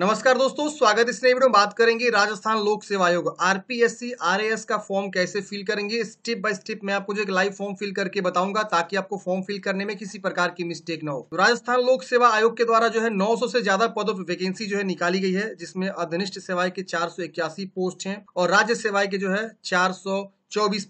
नमस्कार दोस्तों स्वागत इस नई वीडियो में बात करेंगे राजस्थान लोक सेवा आयोग आरपीएससी आरएएस का फॉर्म कैसे फिल करेंगे स्टेप बाय स्टेप मैं आपको जो एक लाइव फॉर्म फिल करके बताऊंगा ताकि आपको फॉर्म फिल करने में किसी प्रकार की मिस्टेक ना हो तो राजस्थान लोक सेवा आयोग के द्वारा जो है नौ से ज्यादा पदों पर वैकेंसी जो है निकाली गई है जिसमें अधनिष्ठ सेवाएं के चार पोस्ट है और राज्य सेवाएं के जो है चार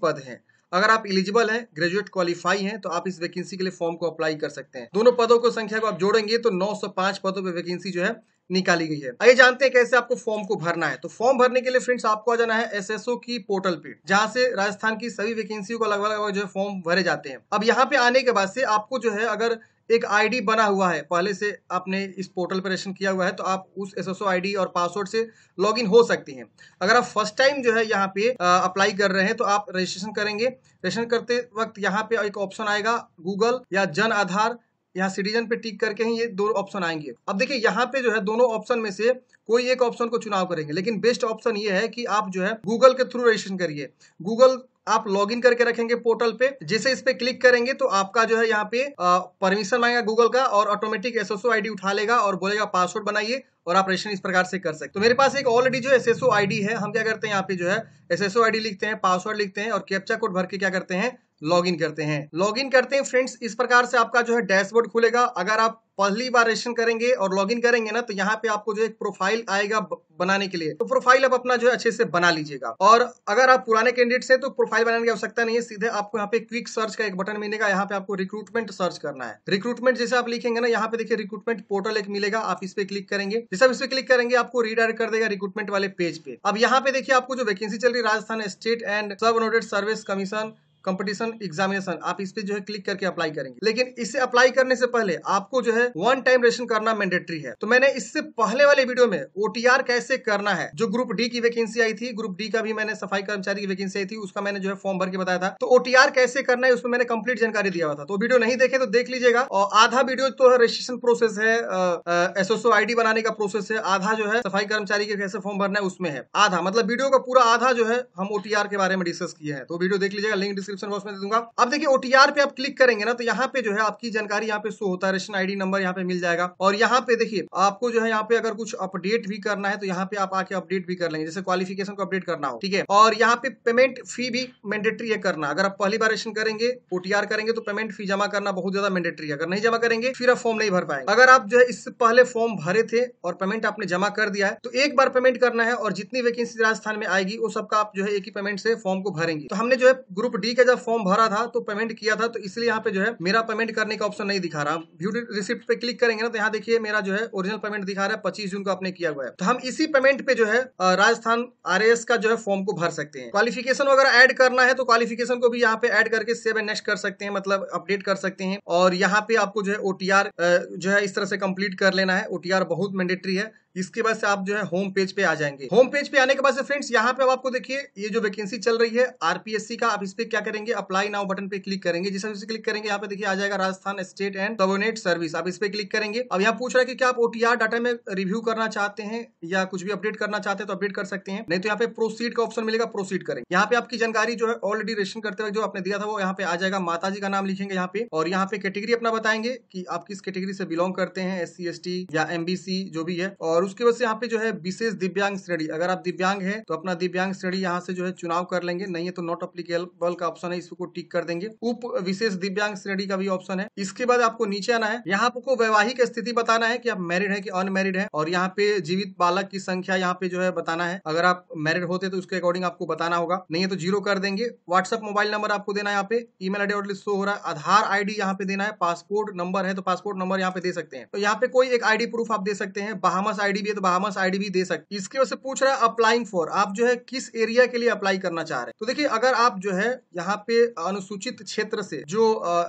पद है अगर आप इलिजिबल हैं ग्रेजुएट क्वालिफाई हैं तो आप इस वैकेंसी के लिए फॉर्म को अप्लाई कर सकते हैं दोनों पदों को संख्या को आप जोड़ेंगे तो 905 पदों पर वैकेंसी जो है निकाली गई है आइए जानते हैं कैसे आपको फॉर्म को भरना है तो फॉर्म भरने के लिए फ्रेंड्स आपको आ जाना है एसएसओ की पोर्टल पे जहाँ से राजस्थान की सभी वैकेंसियों को लगभग लगभग जो है फॉर्म भरे जाते हैं अब यहाँ पे आने के बाद से आपको जो है अगर एक आईडी बना हुआ है पहले से आपने इस पोर्टल पर रजिस्ट्रेशन किया हुआ है तो आप उस एसएसओ आईडी और पासवर्ड से लॉगिन हो सकते हैं अगर आप फर्स्ट टाइम जो है यहाँ पे अप्लाई कर रहे हैं तो आप रजिस्ट्रेशन करेंगे रजिस्ट्रेशन करते वक्त यहाँ पे एक ऑप्शन आएगा गूगल या जन आधार यहाँ सिटीजन पे टिक करके ही ये दो ऑप्शन आएंगे अब देखिए यहाँ पे जो है दोनों ऑप्शन में से कोई एक ऑप्शन को चुनाव करेंगे लेकिन बेस्ट ऑप्शन ये है कि आप जो है गूगल के थ्रू रजिस्ट्रेशन करिए गूगल आप लॉग इन करके रखेंगे पोर्टल पे जैसे इस पे क्लिक करेंगे तो आपका जो है यहाँ पे परमिशन मांगेगा गूगल का और ऑटोमेटिक एसएसओ आईडी उठा लेगा और बोलेगा पासवर्ड बनाइए और आप रजिस्ट्रेशन इस प्रकार से कर सकते तो मेरे पास एक ऑलरेडी जो एस एस है हम क्या करते हैं यहाँ पे जो है एस एस लिखते हैं पासवर्ड लिखते हैं और कैप्चा कोड भर के क्या करते हैं लॉगिन करते हैं लॉगिन करते हैं फ्रेंड्स इस प्रकार से आपका जो है डैशबोर्ड खुलेगा अगर आप पहली बार रेशन करेंगे और लॉगिन करेंगे ना तो यहाँ पे आपको जो एक प्रोफाइल आएगा बनाने के लिए तो प्रोफाइल आप अपना जो है अच्छे से बना लीजिएगा और अगर आप पुराने कैंडिडेट्स से तो प्रोफाइल बनाने की आवश्यकता नहीं है सीधे आपको यहाँ पे क्विक सर्च का एक बटन मिलेगा यहाँ पे आपको रिक्रूटमेंट सर्च करना है रिक्रूटमेंट जैसे आप लिखेंगे ना यहाँ पे देखिए रिक्रूटमेंट पोर्टल एक मिलेगा आप इस पे क्लिक करेंगे जैसे आप इस पे क्लिक करेंगे आपको रीडायरेक्ट कर देगा रिक्रूटमेंट वाले पेज पे अब यहाँ पे देखिए आपको जो वैकेंसी चल रही Rajasthan state and subordinate service commission competition examination आप इस पे जो है क्लिक करके अप्लाई करेंगे लेकिन इसे अप्लाई करने से पहले आपको जो है वन टाइम रेशन करना मैंडेटरी है तो मैंने इससे पहले वाले वीडियो में ओटीआर कैसे करना है जो ग्रुप डी की वैकेंसी आई थी ग्रुप डी का भी मैंने सफाई कर्मचारी की वैकेंसी आई थी उसका मैंने जो है फॉर्म भर के बताया था तो ओटीआर कैसे करना है उसमें मैंने कंप्लीट जानकारी दिया हुआ था तो वीडियो नहीं देखे तो देख लीजिएगा और आधा वीडियो तो रजिस्ट्रेशन प्रोसेस है एसओसो आईडी बनाने का प्रोसेस है आधा जो है सफाई कर्मचारी के कैसे फॉर्म भरना है उसमें है आधा मतलब वीडियो का पूरा आधा जो है हम ओटीआर के बारे में डिस्कस किए है तो वीडियो देख लीजिएगा लिंक डिस्क्रिप्शन बॉक्स में दे दूंगा अब देखिए ओटीआर पे आप क्लिक करेंगे ना तो यहाँ पे जो है आपकी जानकारी यहाँ पे शो होता है रेशन आईडी नंबर यहाँ पे मिल जाएगा और यहाँ पे देखिए आपको जो है यहाँ पे अगर कुछ अपडेट भी करना है तो यहाँ पे आप आके अपडेट भी कर लेंगे जैसे क्वालिफिकेशन को अपडेट करना हो ठीक है और यहाँ पे पेमेंट फी भी मैंडेटरी है करना अगर आप पहली बार रेशन करेंगे ओटीआर करेंगे तो पेमेंट फी जमा करना बहुत ज्यादा मैंडेटरी है अगर नहीं जमा करेंगे फिर आप फॉर्म नहीं भर पाएंगे अगर आप जो है इससे पहले फॉर्म भरे थे और पेमेंट आपने जमा कर दिया है तो एक बार पेमेंट करना है और जितनी वैकेंसी राजस्थान में आएगी वो सबका आप जो है एक ही पेमेंट से फॉर्म को भरेंगे तो हमने जो है ग्रुप डी का जब फॉर्म भरा था तो पेमेंट किया था तो इसलिए यहाँ पे जो है मेरा पेमेंट करने का ऑप्शन नहीं दिखा रहा व्यू रिसिप्ट पे क्लिक करेंगे ना तो यहाँ देखिए मेरा जो है ओरिजिनल पेमेंट दिखा रहा है पच्चीस जून को आपने किया हुआ है तो हम इसी पेमेंट पे जो है राजस्थान आर का जो है फॉर्म को भर सकते हैं क्वालिफिकेशन वगैरह एड करना है तो क्वालिफिकेशन को भी यहाँ पे एड करके सेव एंड नेक्स्ट कर सकते हैं मतलब अपडेट कर सकते हैं और यहाँ पे आपको जो है ओटीआर जो है इस तरह से कंप्लीट कर लेना है ओटीआर बहुत मैंडेटरी है इसके बाद से आप जो है होम पेज पे आ जाएंगे होम पेज पे आने के बाद से फ्रेंड्स यहाँ पे अब आपको देखिए ये जो वैकेंसी चल रही है आरपीएससी का आप इस पे क्या करेंगे अप्लाई नाउ बटन पे क्लिक करेंगे जिस पे क्लिक करेंगे यहाँ पे देखिए आ जाएगा Rajasthan state and subordinate service आप इस पे क्लिक करेंगे अब यहाँ पूछ रहा है कि क्या आप ओटीआर डाटा में रिव्यू करना चाहते हैं या कुछ भी अपडेट करना चाहते हैं तो अपडेट कर सकते हैं नहीं तो यहाँ पे प्रोसीड का ऑप्शन मिलेगा प्रोसीड करें यहाँ पे आपकी जानकारी जो है ऑलरेडी रेशन करते हुए जो आपने दिया था वो यहाँ पे आ जाएगा माता का नाम लिखेंगे यहाँ पे और यहाँ पे कैटेगरी अपना बताएंगे की आप किस कैटेगरी से बिलोंग करते हैं एस सी या एमबीसी जो भी है और उसके वजह से यहाँ पे जो है विशेष दिव्यांग श्रेणी अगर आप दिव्यांग है तो अपना दिव्यांग श्रेणी यहाँ से जो है चुनाव कर लेंगे नहीं है तो नॉट अप्लीकेबल का ऑप्शन है इसको टिक कर देंगे उप विशेष दिव्यांग श्रेणी का भी ऑप्शन है इसके बाद आपको नीचे आना है यहाँ आपको वैवाहिक स्थिति बताना है की आप मैरिड है की अनमेरिड है और यहाँ पे जीवित बालक की संख्या यहाँ पे जो है बताना है अगर आप मैरिड होते तो उसके अकॉर्डिंग आपको बताना होगा नहीं है तो जीरो कर देंगे व्हाट्सअप मोबाइल नंबर आपको देना है यहाँ पे ई मेल आई शो हो रहा है आधार आईडी यहाँ पे देना है पासपोर्ट नंबर है तो पासपोर्ट नंबर यहाँ पे दे सकते हैं तो यहाँ पे कोई एक आईडी प्रूफ आप दे सकते हैं बहामस आईडी भी है तो बहामस आईडी भी दे सकते इसके वजह से पूछ रहा है अप्लाइंग फॉर आप जो है किस एरिया के लिए अप्लाई करना चाह रहे हैं तो देखिए अगर आप जो है यहाँ पे अनुसूचित क्षेत्र से जो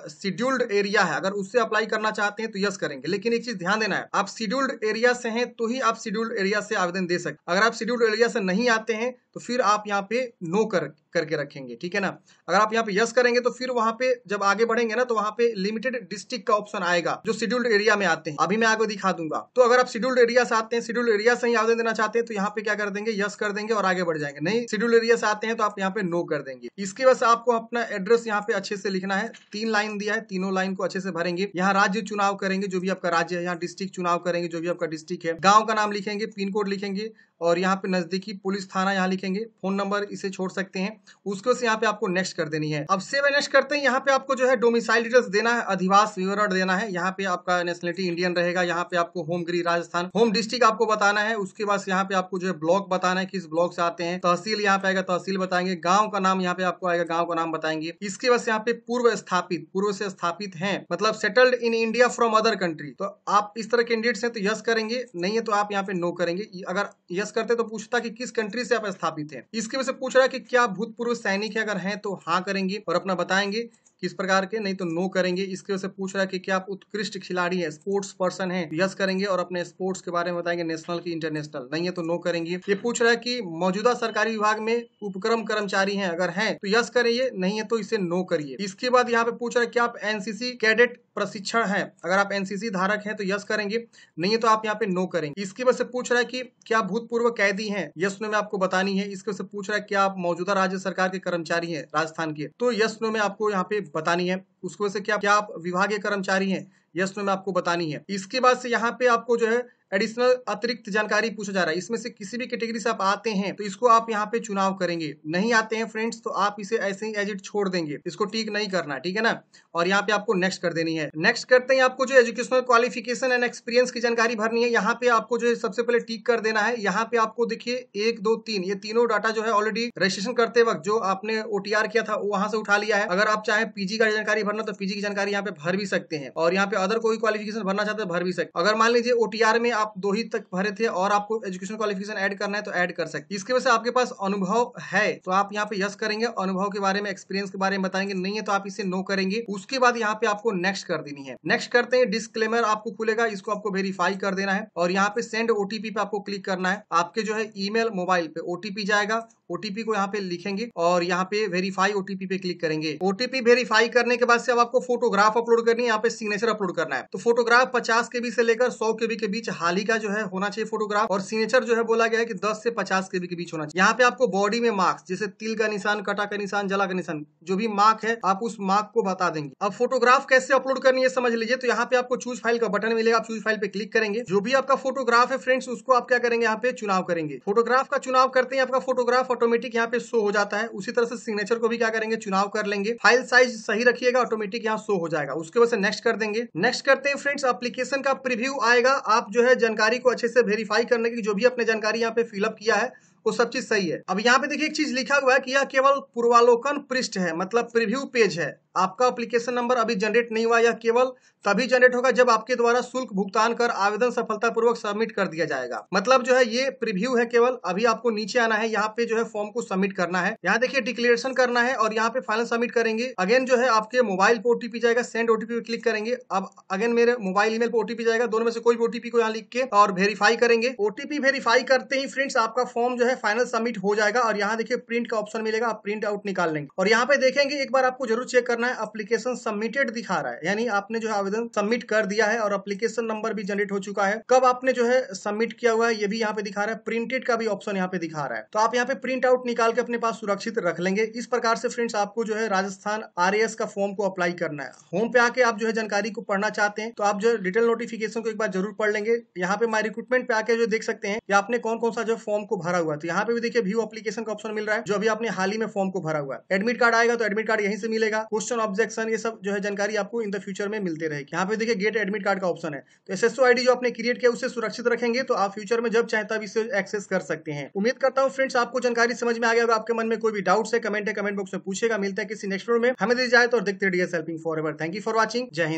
शेड्यूल्ड uh, एरिया है अगर उससे अप्लाई करना चाहते हैं तो यस करेंगे लेकिन एक चीज ध्यान देना है आप शेड्यूल्ड एरिया से हैं तो ही आप शेड्यूल्ड एरिया से आवेदन दे सकते अगर आप शेड्यूल्ड एरिया से नहीं आते हैं तो फिर आप यहाँ पे नो कर करके रखेंगे ठीक है ना अगर आप यहाँ पे यस करेंगे तो फिर वहां पे जब आगे बढ़ेंगे ना तो वहां पे लिमिटेड डिस्ट्रिक्ट का ऑप्शन आएगा जो शेड्यूल्ड एरिया में आते हैं अभी मैं आगे दिखा दूंगा तो अगर आप शेड्यूल्ड एरिया से आते हैं शेड्यूल्ड एरिया से ही आवेदन देना चाहते हैं तो यहाँ पे क्या कर देंगे यस कर देंगे और आगे बढ़ जाएंगे नहीं शेड्यूल एरिया से आते हैं तो आप यहाँ पे नो कर देंगे इसके बस आपको अपना एड्रेस यहाँ पे अच्छे से लिखना है तीन लाइन दिया है तीनों लाइन को अच्छे से भरेंगे यहाँ राज्य चुनाव करेंगे जो भी आपका राज्य है यहाँ डिस्ट्रिक्ट चुनाव करेंगे जो भी आपका डिस्ट्रिक्ट है गाँव का नाम लिखेंगे पिन कोड लिखेंगे और यहाँ पे नजदीकी पुलिस थाना यहाँ लिखेंगे देंगे फोन नंबर इसे छोड़ सकते हैं उसको से यहाँ पे आपको नेक्स्ट कर देनी है अब सेव नेक्स्ट करते हैं यहाँ पे आपको जो है डोमिसाइल डिटेल्स देना है अधिवास विवरण देना है यहाँ पे आपका नेशनलिटी इंडियन रहेगा यहाँ पे आपको होम गृह राजस्थान होम डिस्ट्रिक्ट आपको बताना है उसके बाद यहाँ पे आपको जो है ब्लॉक बताना है किस ब्लॉक से आते हैं तहसील यहाँ पे आएगा तहसील बताएंगे गाँव का नाम यहाँ पे आपको आएगा गाँव का नाम बताएंगे इसके बाद यहाँ पे पूर्व स्थापित पूर्व से स्थापित है मतलब settled in India from other country तो आप इस तरह कैंडिडेट्स हैं तो यस करेंगे नहीं है तो आप यहाँ पे नो करेंगे अगर यस करते तो पूछता कि किस कंट्री से आप स्थापित स्थापित है इसके वजह से पूछ रहा है कि क्या भूतपूर्व सैनिक है अगर हैं तो हाँ करेंगे और अपना बताएंगे किस प्रकार के नहीं तो नो करेंगे इसके वजह से पूछ रहा है कि क्या आप उत्कृष्ट खिलाड़ी है स्पोर्ट्स पर्सन है यस करेंगे और अपने स्पोर्ट्स के बारे में बताएंगे नेशनल की इंटरनेशनल नहीं है तो नो करेंगे ये पूछ रहा है की मौजूदा सरकारी विभाग में उपक्रम कर्मचारी है अगर है तो यस करिए नहीं है तो इसे नो करिए इसके बाद यहाँ पे पूछ रहा है कि आप एनसीसी कैडेट प्रशिक्षण है अगर आप एनसीसी धारक हैं तो यस करेंगे नहीं है तो आप यहाँ पे नो करेंगे इसके वजह से पूछ रहा है कि क्या भूतपूर्व कैदी हैं यस नो में आपको बतानी है इसके वजह से पूछ रहा है क्या आप मौजूदा राज्य सरकार के कर्मचारी हैं राजस्थान के तो यस नो में आपको यहाँ पे पता नहीं है उसको से क्या क्या आप विभागीय कर्मचारी हैं यस नो तो मैं आपको बतानी है इसके बाद से यहाँ पे आपको जो है एडिशनल अतिरिक्त जानकारी पूछा जा रहा है इसमें से किसी भी कैटेगरी से आप आते हैं तो इसको आप यहाँ पे चुनाव करेंगे नहीं आते हैं फ्रेंड्स तो आप इसे ऐसे ही एजिट छोड़ देंगे इसको टीक नहीं करना ठीक है ना और यहाँ पे आपको नेक्स्ट कर देनी है नेक्स्ट करते हैं आपको जो एजुकेशनल क्वालिफिकेशन एंड एक्सपीरियंस की जानकारी भरनी है यहाँ पे आपको जो है सबसे पहले टीक कर देना है यहाँ पे आपको देखिए एक दो तीन ये तीनों डाटा जो है ऑलरेडी रजिस्ट्रेशन करते वक्त जो आपने ओ किया था वहां से उठा लिया है अगर आप चाहे पीजी का जानकारी भरना तो पीजी की जानकारी यहाँ पे भर भी सकते हैं और यहाँ पे अदर कोई क्वालिफिकेशन भरना चाहते हैं तो भर भी सकते अगर मान लीजिए ओटीआर में आप दो ही तक भरे थे और आपको एजुकेशन क्वालिफिकेशन एड करना है तो एड कर सकते इसके वजह से आपके पास अनुभव है तो आप यहाँ पे यस करेंगे अनुभव के बारे में एक्सपीरियंस के बारे में बताएंगे नहीं है तो आप इसे नो करेंगे उसके बाद यहाँ पे आपको नेक्स्ट कर देनी है नेक्स्ट करते हैं डिस्क्लेमर आपको खुलेगा इसको आपको वेरीफाई कर देना है और यहाँ पे सेंड ओटीपी पे आपको क्लिक करना है आपके जो है ईमेल मोबाइल पे ओटीपी जाएगा ओटीपी को यहाँ पे लिखेंगे और यहाँ पे वेरीफाई ओटीपी पे क्लिक करेंगे ओटीपी वेरीफाई करने के बाद से अब आपको फोटोग्राफ अपलोड करनी है यहाँ पे सिग्नेचर अपलोड करना है तो फोटोग्राफ पचास के से लेकर सौ के के बीच हाल ही का जो है होना चाहिए फोटोग्राफ और सिग्नेचर जो है बोला गया है कि दस से पचास के के बीच होना चाहिए यहाँ पे आपको बॉडी में मार्क्स जैसे तिल का निशान कटा का निशान जला का निशान जो भी मार्क है आप उस मार्क को बता देंगे अब फोटोग्राफ कैसे अपलोड करनी है समझ लीजिए तो यहाँ पे आपको चूज फाइल का बटन मिलेगा आप चूज फाइल पे क्लिक करेंगे जो भी आपका फोटोग्राफ है फ्रेंड्स उसको आप क्या करेंगे यहाँ पे चुनाव करेंगे फोटोग्राफ का चुनाव करते हैं आपका फोटोग्राफ ऑटोमेटिक यहाँ पे शो हो जाता है उसी तरह से सिग्नेचर को भी क्या करेंगे चुनाव कर लेंगे फाइल साइज सही रखिएगा ऑटोमेटिक यहाँ शो हो जाएगा उसके वजह से नेक्स्ट कर देंगे नेक्स्ट करते हैं फ्रेंड्स अप्लीकेशन का प्रिव्यू आएगा आप जो है जानकारी को अच्छे से वेरीफाई करने की जो भी अपने जानकारी यहाँ पे फिलअप किया है वो सब चीज सही है अब यहाँ पे देखिए एक चीज लिखा हुआ है कि यह केवल पूर्वालोकन पृष्ठ है मतलब प्रिव्यू पेज है आपका एप्लीकेशन नंबर अभी जनरेट नहीं हुआ यह केवल तभी जनरेट होगा जब आपके द्वारा शुल्क भुगतान कर आवेदन सफलतापूर्वक सबमिट कर दिया जाएगा मतलब जो है ये प्रिव्यू है केवल अभी आपको नीचे आना है यहाँ पे जो है फॉर्म को सबमिट करना है यहाँ देखिए डिक्लेरेशन करना है और यहाँ पे फाइनल सबमिट करेंगे अगेन जो है आपके मोबाइल पर ओटीपी जाएगा सेंड ओटीपी पे क्लिक करेंगे अब अगेन मेरे मोबाइल ईमेल पर ओटीपी जाएगा दोनों में से कोई भी ओटीपी को यहाँ लिख के और वेरीफाई करेंगे ओटीपी वेरीफाई करते ही फ्रेंड्स आपका फॉर्म जो है है फाइनल सबमिट हो जाएगा और यहाँ देखिए प्रिंट का ऑप्शन मिलेगा आप प्रिंट आउट निकाल लेंगे और यहाँ पे देखेंगे एक बार आपको जरूर चेक करना है अप्लीकेशन सबमिटेड दिखा रहा है यानी आपने जो है आवेदन सबमिट कर दिया है और अप्लीकेशन नंबर भी जनरेट हो चुका है कब आपने जो है सबमिट किया हुआ है ये भी यहाँ पे दिखा रहा है प्रिंटेड का भी ऑप्शन यहाँ पे दिखा रहा है तो आप यहाँ पे प्रिंट आउट निकाल के अपने पास सुरक्षित रख लेंगे इस प्रकार से फ्रेंड्स आपको जो है राजस्थान आर का फॉर्म को अप्लाई करना है होम पे आके आप जो है जानकारी को पढ़ना चाहते हैं तो आप जो है डिटेल नोटिफिकेशन को एक बार जरूर पढ़ लेंगे यहाँ पे माई रिक्रूटमेंट पे आके जो देख सकते हैं कि आपने कौन कौन सा जो फॉर्म को भरा हुआ तो यहाँ पे भी देखिए व्यू अपलीकेशन का ऑप्शन मिल रहा है जो अभी आपने हाल ही में फॉर्म को भरा हुआ है एडमिट कार्ड आएगा तो एडमिट कार्ड यहीं से मिलेगा क्वेश्चन ऑब्जेक्शन ये सब जो है जानकारी आपको इन द फ्यूचर में मिलते रहेगी यहाँ पे देखिए गेट एडमिट कार्ड का ऑप्शन है तो एस आईडी जो आपने क्रिएट किया उसे सुरक्षित रखेंगे तो आप फ्यूचर में जब चाहे तब इसे एक्सेस कर सकते हैं उम्मीद करता हूँ फ्रेंड्स आपको जानकारी समझ में आ गया आपके मन में कोई भी डाउट है कमेंट है कमेंट बॉक्स में पूछेगा मिलता है किसी नेक्स्ट में हमें दी जाए तो देखते रहिए selfing forever thank you for watching जय हिंद